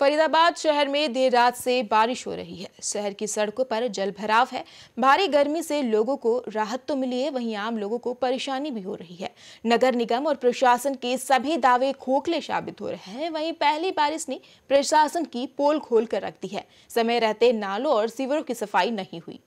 फरीदाबाद शहर में देर रात से बारिश हो रही है शहर की सड़कों पर जल भराव है भारी गर्मी से लोगों को राहत तो मिली है वहीं आम लोगों को परेशानी भी हो रही है नगर निगम और प्रशासन के सभी दावे खोखले साबित हो रहे हैं वहीं पहली बारिश ने प्रशासन की पोल खोल कर रख दी है समय रहते नालों और सीवरों की सफाई नहीं हुई